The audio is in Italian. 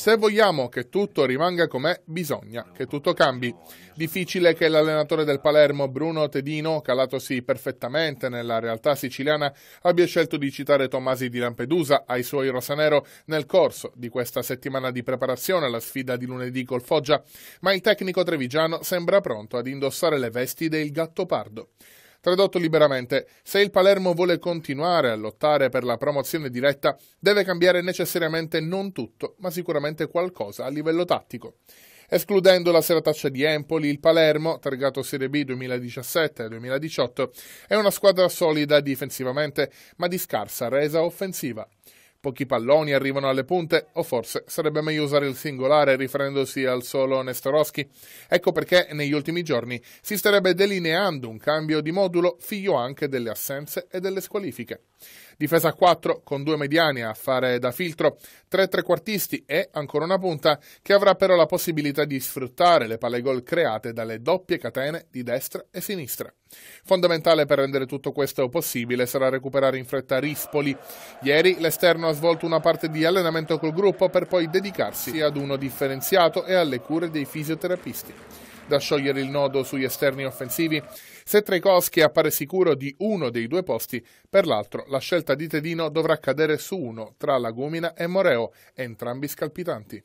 Se vogliamo che tutto rimanga com'è, bisogna che tutto cambi. Difficile che l'allenatore del Palermo, Bruno Tedino, calatosi perfettamente nella realtà siciliana, abbia scelto di citare Tomasi di Lampedusa ai suoi rosanero nel corso di questa settimana di preparazione alla sfida di lunedì col Foggia, ma il tecnico trevigiano sembra pronto ad indossare le vesti del gatto pardo. Tradotto liberamente, se il Palermo vuole continuare a lottare per la promozione diretta, deve cambiare necessariamente non tutto, ma sicuramente qualcosa a livello tattico. Escludendo la serataccia di Empoli, il Palermo, targato Serie B 2017-2018, è una squadra solida difensivamente, ma di scarsa resa offensiva. Pochi palloni arrivano alle punte, o forse sarebbe meglio usare il singolare riferendosi al solo Nestorowski? Ecco perché negli ultimi giorni si starebbe delineando un cambio di modulo figlio anche delle assenze e delle squalifiche. Difesa 4 con due mediani a fare da filtro, tre trequartisti e ancora una punta che avrà però la possibilità di sfruttare le palle gol create dalle doppie catene di destra e sinistra. Fondamentale per rendere tutto questo possibile sarà recuperare in fretta Rispoli. Ieri l'esterno ha svolto una parte di allenamento col gruppo per poi dedicarsi ad uno differenziato e alle cure dei fisioterapisti. Da sciogliere il nodo sugli esterni offensivi, se Trekowski appare sicuro di uno dei due posti, per l'altro la scelta di Tedino dovrà cadere su uno tra Lagumina e Moreo, entrambi scalpitanti.